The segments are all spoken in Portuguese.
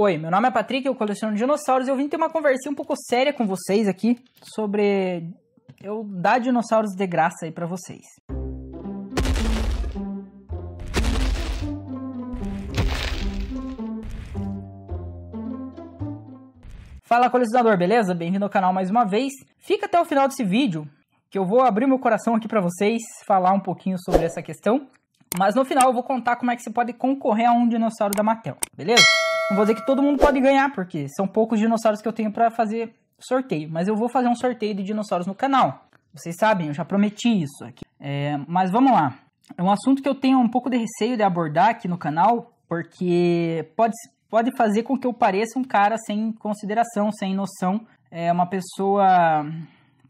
Oi, meu nome é Patrick, eu coleciono dinossauros e eu vim ter uma conversinha um pouco séria com vocês aqui sobre eu dar dinossauros de graça aí para vocês. Fala colecionador, beleza? Bem-vindo ao canal mais uma vez. Fica até o final desse vídeo que eu vou abrir meu coração aqui para vocês, falar um pouquinho sobre essa questão. Mas no final eu vou contar como é que você pode concorrer a um dinossauro da Mattel, beleza? Não vou dizer que todo mundo pode ganhar, porque são poucos dinossauros que eu tenho para fazer sorteio. Mas eu vou fazer um sorteio de dinossauros no canal. Vocês sabem, eu já prometi isso aqui. É, mas vamos lá. É um assunto que eu tenho um pouco de receio de abordar aqui no canal, porque pode, pode fazer com que eu pareça um cara sem consideração, sem noção. É uma pessoa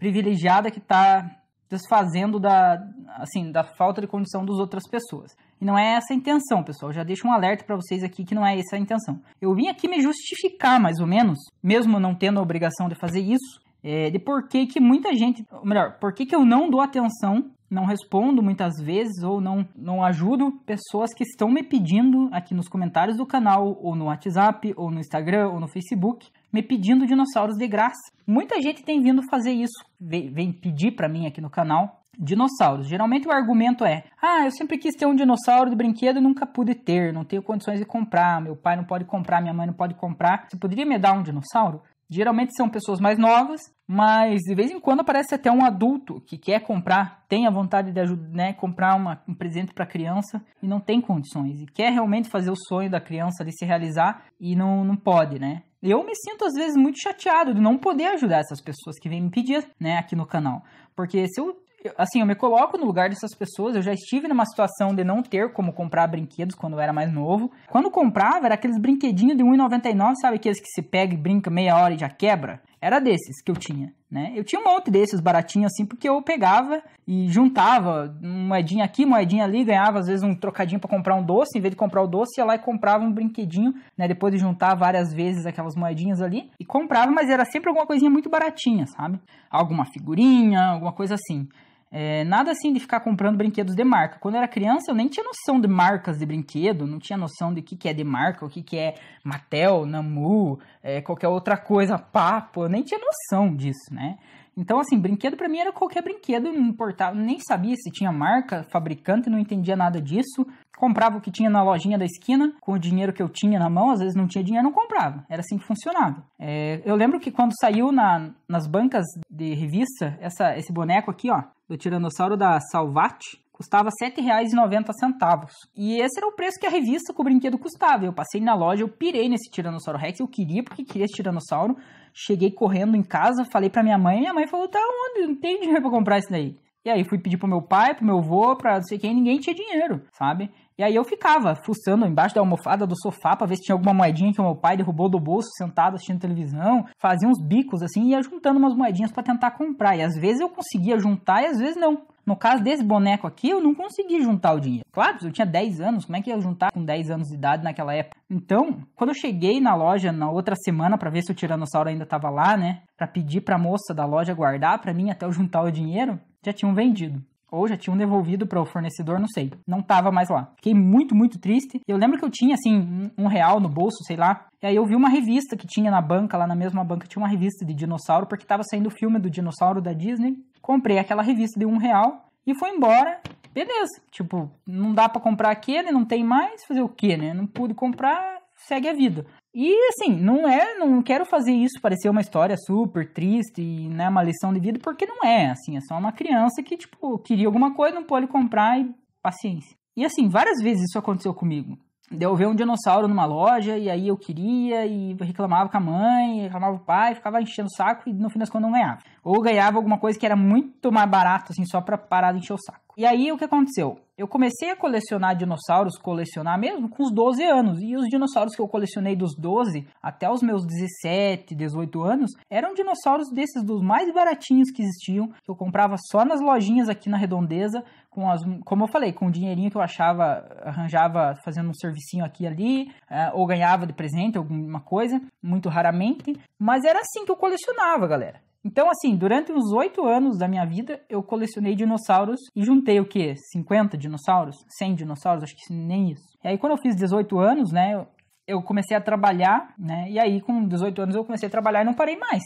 privilegiada que está desfazendo da, assim, da falta de condição das outras pessoas. E não é essa a intenção, pessoal. Já deixo um alerta para vocês aqui que não é essa a intenção. Eu vim aqui me justificar, mais ou menos, mesmo não tendo a obrigação de fazer isso, é, de por que, que muita gente, ou melhor, por que, que eu não dou atenção, não respondo muitas vezes ou não, não ajudo pessoas que estão me pedindo aqui nos comentários do canal, ou no WhatsApp, ou no Instagram, ou no Facebook, me pedindo dinossauros de graça. Muita gente tem vindo fazer isso, vem pedir para mim aqui no canal dinossauros. Geralmente o argumento é: ah, eu sempre quis ter um dinossauro de brinquedo e nunca pude ter, não tenho condições de comprar, meu pai não pode comprar, minha mãe não pode comprar. Você poderia me dar um dinossauro? Geralmente são pessoas mais novas, mas de vez em quando aparece até um adulto que quer comprar, tem a vontade de ajudar, né, comprar uma, um presente para criança e não tem condições e quer realmente fazer o sonho da criança de se realizar e não, não pode, né? Eu me sinto às vezes muito chateado de não poder ajudar essas pessoas que vêm me pedir, né, aqui no canal. Porque se eu assim, eu me coloco no lugar dessas pessoas. Eu já estive numa situação de não ter como comprar brinquedos quando eu era mais novo. Quando comprava, era aqueles brinquedinhos de 1,99, sabe? Aqueles que se pega e brinca meia hora e já quebra. Era desses que eu tinha, né? Eu tinha um monte desses baratinhos assim, porque eu pegava e juntava moedinha aqui, moedinha ali, ganhava às vezes um trocadinho para comprar um doce, em vez de comprar o doce, ia lá e comprava um brinquedinho, né? Depois de juntar várias vezes aquelas moedinhas ali e comprava, mas era sempre alguma coisinha muito baratinha, sabe? Alguma figurinha, alguma coisa assim. É, nada assim de ficar comprando brinquedos de marca. Quando eu era criança, eu nem tinha noção de marcas de brinquedo, não tinha noção de o que, que é de marca, o que, que é Mattel, Namu, é, qualquer outra coisa, papo, eu nem tinha noção disso, né? Então, assim, brinquedo para mim era qualquer brinquedo, não importava, nem sabia se tinha marca, fabricante, não entendia nada disso. Comprava o que tinha na lojinha da esquina, com o dinheiro que eu tinha na mão, às vezes não tinha dinheiro, não comprava. Era assim que funcionava. É, eu lembro que quando saiu na, nas bancas de revista, essa, esse boneco aqui, ó, do Tiranossauro da Salvati custava R$ 7,90. E esse era o preço que a revista com o brinquedo custava. Eu passei na loja, eu pirei nesse Tiranossauro Rex, eu queria porque queria esse Tiranossauro. Cheguei correndo em casa, falei pra minha mãe, minha mãe falou: tá onde? Não tem dinheiro pra comprar isso daí. E aí fui pedir pro meu pai, pro meu avô, pra não sei quem, ninguém tinha dinheiro, sabe? E aí eu ficava fuçando embaixo da almofada do sofá pra ver se tinha alguma moedinha que o meu pai derrubou do bolso sentado assistindo televisão. Fazia uns bicos assim e ia juntando umas moedinhas para tentar comprar. E às vezes eu conseguia juntar e às vezes não. No caso desse boneco aqui, eu não consegui juntar o dinheiro. Claro, eu tinha 10 anos, como é que eu ia juntar com 10 anos de idade naquela época? Então, quando eu cheguei na loja na outra semana para ver se o tiranossauro ainda tava lá, né, para pedir para moça da loja guardar para mim até eu juntar o dinheiro, já tinham vendido. Ou já tinham devolvido para o fornecedor, não sei. Não tava mais lá. Fiquei muito, muito triste. Eu lembro que eu tinha, assim, um real no bolso, sei lá. E aí eu vi uma revista que tinha na banca, lá na mesma banca, tinha uma revista de dinossauro, porque tava saindo o filme do dinossauro da Disney. Comprei aquela revista de um real e foi embora. Beleza. Tipo, não dá para comprar aquele, não tem mais. Fazer o quê, né? Não pude comprar, segue a vida. E assim, não é, não quero fazer isso parecer uma história super triste e né, uma lição de vida, porque não é, assim, é só uma criança que, tipo, queria alguma coisa, não pôde comprar e paciência. E assim, várias vezes isso aconteceu comigo. Deu ver um dinossauro numa loja e aí eu queria e reclamava com a mãe, reclamava com o pai, ficava enchendo o saco e no fim das contas não ganhava ou ganhava alguma coisa que era muito mais barato, assim, só pra parar de encher o saco. E aí, o que aconteceu? Eu comecei a colecionar dinossauros, colecionar mesmo, com os 12 anos. E os dinossauros que eu colecionei dos 12 até os meus 17, 18 anos, eram dinossauros desses dos mais baratinhos que existiam, que eu comprava só nas lojinhas aqui na Redondeza, com as, como eu falei, com o dinheirinho que eu achava, arranjava fazendo um servicinho aqui e ali, eh, ou ganhava de presente alguma coisa, muito raramente. Mas era assim que eu colecionava, galera. Então, assim, durante os oito anos da minha vida, eu colecionei dinossauros e juntei o quê? 50 dinossauros? 100 dinossauros? Acho que nem isso. E aí, quando eu fiz 18 anos, né, eu comecei a trabalhar, né, e aí com 18 anos eu comecei a trabalhar e não parei mais.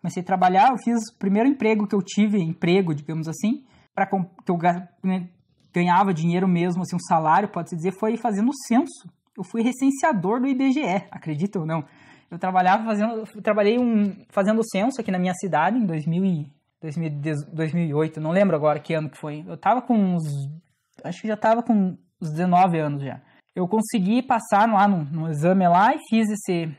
Comecei a trabalhar, eu fiz o primeiro emprego que eu tive, emprego, digamos assim, para que eu né, ganhava dinheiro mesmo, assim, um salário, pode-se dizer, foi fazendo o censo. Eu fui recenseador do IBGE, acreditam ou não? Eu trabalhava fazendo, trabalhei um, fazendo censo aqui na minha cidade em 2000 e, 2008, não lembro agora que ano que foi. Eu tava com uns, acho que já tava com uns 19 anos já. Eu consegui passar lá no, no exame lá e fiz esse,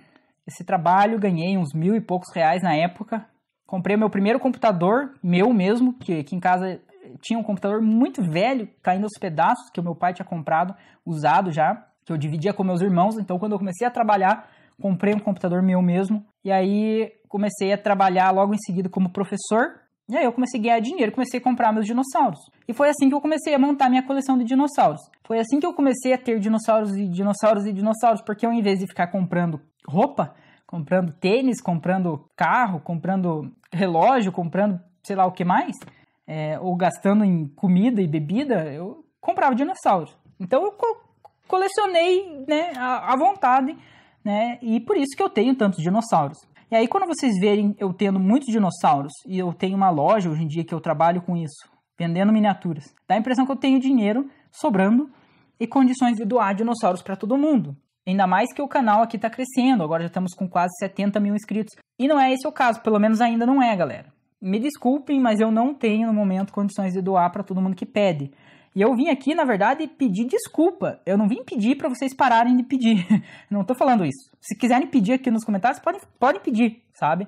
esse trabalho, ganhei uns mil e poucos reais na época. Comprei meu primeiro computador, meu mesmo, que aqui em casa tinha um computador muito velho, caindo aos pedaços, que o meu pai tinha comprado, usado já, que eu dividia com meus irmãos. Então, quando eu comecei a trabalhar, comprei um computador meu mesmo, e aí comecei a trabalhar logo em seguida como professor. E aí eu comecei a ganhar dinheiro, comecei a comprar meus dinossauros. E foi assim que eu comecei a montar minha coleção de dinossauros. Foi assim que eu comecei a ter dinossauros e dinossauros e dinossauros, porque eu, em vez de ficar comprando roupa, comprando tênis, comprando carro, comprando relógio, comprando sei lá o que mais, é, ou gastando em comida e bebida, eu comprava dinossauros. Então eu co colecionei né, à vontade né? E por isso que eu tenho tantos dinossauros. E aí, quando vocês verem eu tendo muitos dinossauros, e eu tenho uma loja hoje em dia que eu trabalho com isso, vendendo miniaturas, dá a impressão que eu tenho dinheiro sobrando e condições de doar dinossauros para todo mundo. Ainda mais que o canal aqui está crescendo, agora já estamos com quase 70 mil inscritos. E não é esse o caso, pelo menos ainda não é, galera. Me desculpem, mas eu não tenho no momento condições de doar para todo mundo que pede. E eu vim aqui, na verdade, pedir desculpa. Eu não vim pedir para vocês pararem de pedir. não tô falando isso. Se quiserem pedir aqui nos comentários, podem, podem pedir, sabe?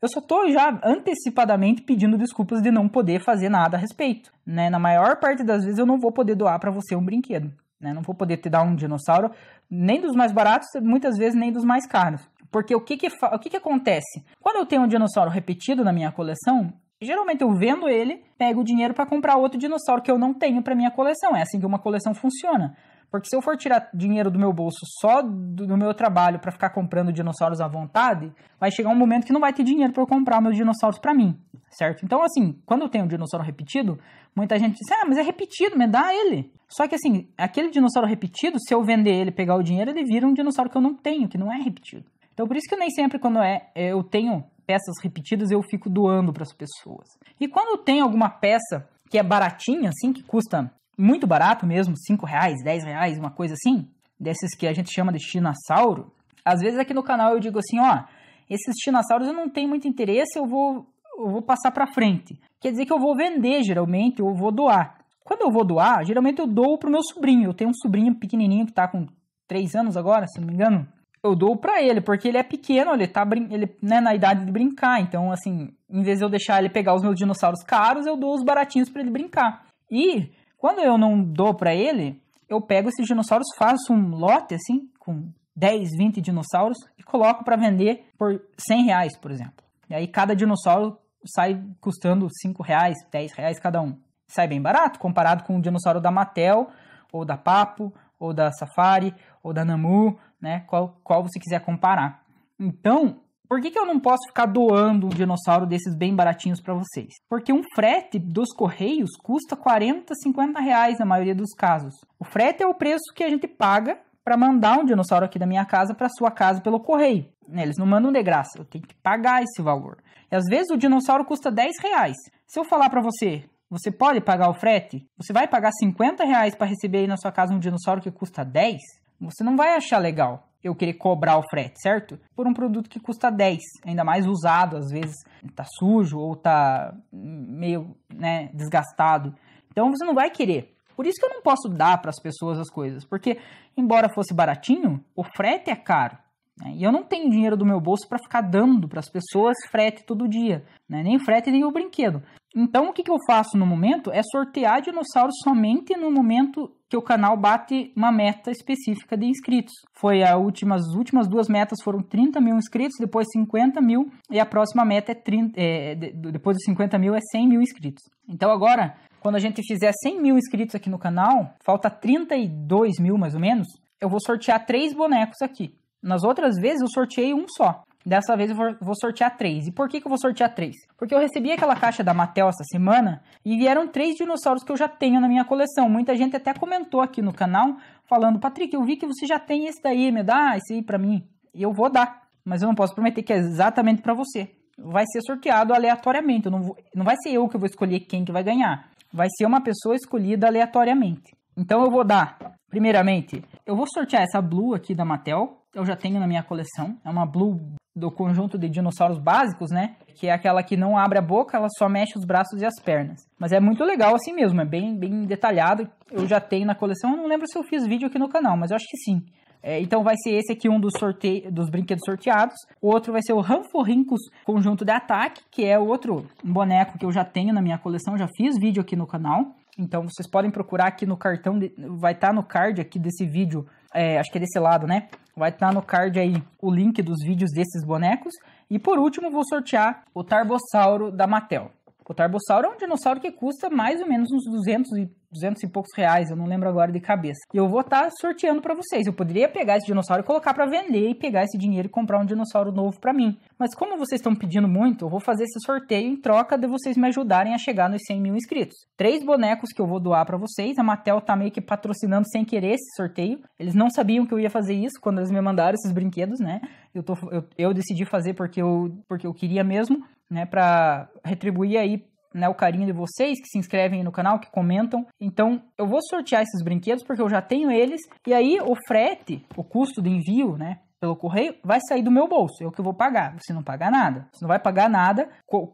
Eu só tô já antecipadamente pedindo desculpas de não poder fazer nada a respeito, né? Na maior parte das vezes eu não vou poder doar para você um brinquedo, né? Não vou poder te dar um dinossauro, nem dos mais baratos, muitas vezes nem dos mais caros. Porque o que que, o que que acontece? Quando eu tenho um dinossauro repetido na minha coleção, Geralmente eu vendo ele, pego o dinheiro para comprar outro dinossauro que eu não tenho para minha coleção. É assim que uma coleção funciona. Porque se eu for tirar dinheiro do meu bolso só do, do meu trabalho para ficar comprando dinossauros à vontade, vai chegar um momento que não vai ter dinheiro para eu comprar meus dinossauros para mim, certo? Então, assim, quando eu tenho um dinossauro repetido, muita gente diz, ah, mas é repetido, me dá ele. Só que, assim, aquele dinossauro repetido, se eu vender ele pegar o dinheiro, ele vira um dinossauro que eu não tenho, que não é repetido. Então, por isso que nem sempre quando é, eu tenho peças repetidas, eu fico doando para as pessoas. E quando tem alguma peça que é baratinha, assim, que custa muito barato mesmo, 5 reais, 10 reais, uma coisa assim, desses que a gente chama de dinossauro, às vezes aqui no canal eu digo assim, ó, esses dinossauros eu não tenho muito interesse, eu vou, eu vou passar para frente. Quer dizer que eu vou vender geralmente, ou vou doar. Quando eu vou doar, geralmente eu dou pro meu sobrinho. Eu tenho um sobrinho pequenininho que está com 3 anos agora, se não me engano, eu dou para ele, porque ele é pequeno, ele tá ele, né, na idade de brincar. Então, assim, em vez de eu deixar ele pegar os meus dinossauros caros, eu dou os baratinhos para ele brincar. E quando eu não dou para ele, eu pego esses dinossauros, faço um lote assim, com 10, 20 dinossauros e coloco para vender por 100 reais, por exemplo. E aí cada dinossauro sai custando 5 reais, 10 reais cada um. Sai bem barato comparado com o dinossauro da Mattel, ou da Papo, ou da Safari, ou da Namu, né? Qual, qual você quiser comparar. Então, por que, que eu não posso ficar doando um dinossauro desses bem baratinhos para vocês? Porque um frete dos correios custa 40, 50 reais na maioria dos casos. O frete é o preço que a gente paga para mandar um dinossauro aqui da minha casa para sua casa pelo correio. Né, eles não mandam de graça, eu tenho que pagar esse valor. E às vezes o dinossauro custa 10 reais. Se eu falar para você, você pode pagar o frete? Você vai pagar 50 reais para receber aí na sua casa um dinossauro que custa 10? Você não vai achar legal eu querer cobrar o frete, certo? Por um produto que custa 10, ainda mais usado, às vezes tá sujo ou tá meio, né, desgastado. Então você não vai querer. Por isso que eu não posso dar para as pessoas as coisas, porque embora fosse baratinho, o frete é caro. Né? E eu não tenho dinheiro do meu bolso para ficar dando para as pessoas frete todo dia, né? nem frete nem o brinquedo. Então, o que, que eu faço no momento é sortear dinossauros somente no momento que o canal bate uma meta específica de inscritos. Foi a última, as últimas duas metas foram 30 mil inscritos, depois 50 mil, e a próxima meta é 30, é, depois dos 50 mil é 100 mil inscritos. Então agora, quando a gente fizer 100 mil inscritos aqui no canal, falta 32 mil mais ou menos, eu vou sortear três bonecos aqui. Nas outras vezes eu sorteei um só. Dessa vez eu vou, vou sortear três. E por que, que eu vou sortear três? Porque eu recebi aquela caixa da Mattel essa semana e vieram três dinossauros que eu já tenho na minha coleção. Muita gente até comentou aqui no canal falando, Patrick, eu vi que você já tem esse daí, é me dá esse aí pra mim. E eu vou dar, mas eu não posso prometer que é exatamente para você. Vai ser sorteado aleatoriamente, não, vou, não vai ser eu que vou escolher quem que vai ganhar. Vai ser uma pessoa escolhida aleatoriamente. Então eu vou dar, primeiramente, eu vou sortear essa Blue aqui da Mattel, eu já tenho na minha coleção. É uma Blue do conjunto de dinossauros básicos, né? Que é aquela que não abre a boca, ela só mexe os braços e as pernas. Mas é muito legal assim mesmo, é bem, bem detalhado. Eu já tenho na coleção, eu não lembro se eu fiz vídeo aqui no canal, mas eu acho que sim. É, então vai ser esse aqui um dos, sorte... dos brinquedos sorteados. O outro vai ser o Ranforrincos Conjunto de Ataque, que é outro boneco que eu já tenho na minha coleção, já fiz vídeo aqui no canal. Então vocês podem procurar aqui no cartão, de... vai estar tá no card aqui desse vídeo é, acho que é desse lado, né? Vai estar tá no card aí o link dos vídeos desses bonecos. E por último, vou sortear o Tarbossauro da Mattel. O Tarbossauro é um dinossauro que custa mais ou menos uns 200 e, 200 e poucos reais, eu não lembro agora de cabeça. E eu vou estar tá sorteando para vocês. Eu poderia pegar esse dinossauro e colocar para vender e pegar esse dinheiro e comprar um dinossauro novo para mim. Mas como vocês estão pedindo muito, eu vou fazer esse sorteio em troca de vocês me ajudarem a chegar nos 100 mil inscritos. Três bonecos que eu vou doar para vocês. A Mattel tá meio que patrocinando sem querer esse sorteio. Eles não sabiam que eu ia fazer isso quando eles me mandaram esses brinquedos, né? Eu, tô, eu, eu decidi fazer porque eu, porque eu queria mesmo né, para retribuir aí né, o carinho de vocês que se inscrevem no canal, que comentam. Então, eu vou sortear esses brinquedos porque eu já tenho eles. E aí, o frete, o custo do envio, né, pelo correio, vai sair do meu bolso. Eu que vou pagar. Você não paga nada. Você não vai pagar nada.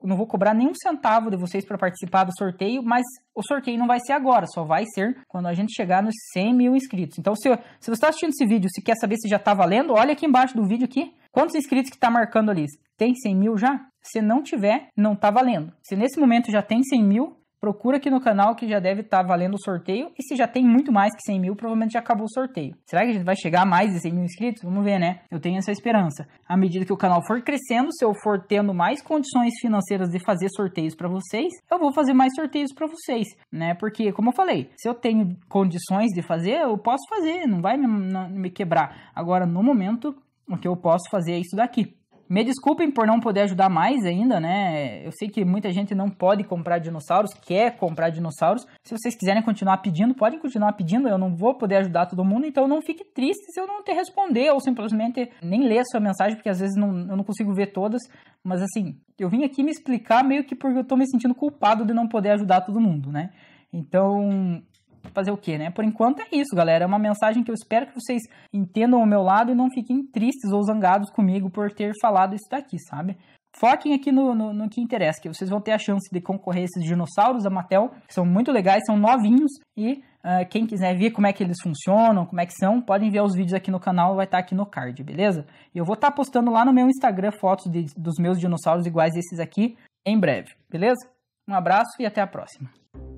Não vou cobrar nenhum centavo de vocês para participar do sorteio, mas o sorteio não vai ser agora, só vai ser quando a gente chegar nos 100 mil inscritos. Então, se, se você está assistindo esse vídeo, se quer saber se já está valendo, olha aqui embaixo do vídeo aqui. Quantos inscritos que está marcando ali? Tem 100 mil já? Se não tiver, não está valendo. Se nesse momento já tem 100 mil, procura aqui no canal que já deve estar tá valendo o sorteio. E se já tem muito mais que 100 mil, provavelmente já acabou o sorteio. Será que a gente vai chegar a mais de 100 mil inscritos? Vamos ver, né? Eu tenho essa esperança. À medida que o canal for crescendo, se eu for tendo mais condições financeiras de fazer sorteios para vocês, eu vou fazer mais sorteios para vocês, né? Porque, como eu falei, se eu tenho condições de fazer, eu posso fazer, não vai me, não, me quebrar. Agora, no momento, o que eu posso fazer é isso daqui. Me desculpem por não poder ajudar mais ainda, né? Eu sei que muita gente não pode comprar dinossauros, quer comprar dinossauros. Se vocês quiserem continuar pedindo, podem continuar pedindo. Eu não vou poder ajudar todo mundo, então não fique triste se eu não te responder ou simplesmente nem ler a sua mensagem, porque às vezes não, eu não consigo ver todas. Mas assim, eu vim aqui me explicar meio que porque eu tô me sentindo culpado de não poder ajudar todo mundo, né? Então, fazer o quê, né? Por enquanto é isso, galera. É uma mensagem que eu espero que vocês entendam o meu lado e não fiquem tristes ou zangados comigo por ter falado isso daqui, sabe? Foquem aqui no, no, no, que interessa, que vocês vão ter a chance de concorrer esses dinossauros da Mattel, que são muito legais, são novinhos, e uh, quem quiser ver como é que eles funcionam, como é que são, podem ver os vídeos aqui no canal, vai estar tá aqui no card, beleza? E eu vou estar tá postando lá no meu Instagram fotos de, dos meus dinossauros iguais a esses aqui em breve, beleza? Um abraço e até a próxima.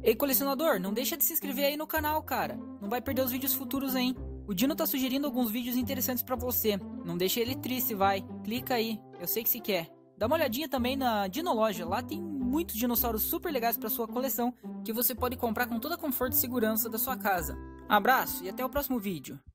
Ei, colecionador, não deixa de se inscrever aí no canal, cara. Não vai perder os vídeos futuros, hein? O Dino tá sugerindo alguns vídeos interessantes para você. Não deixa ele triste, vai. Clica aí, eu sei que se quer. Dá uma olhadinha também na Dino Loja, lá tem muitos dinossauros super legais para sua coleção que você pode comprar com toda a conforto e segurança da sua casa. Abraço e até o próximo vídeo.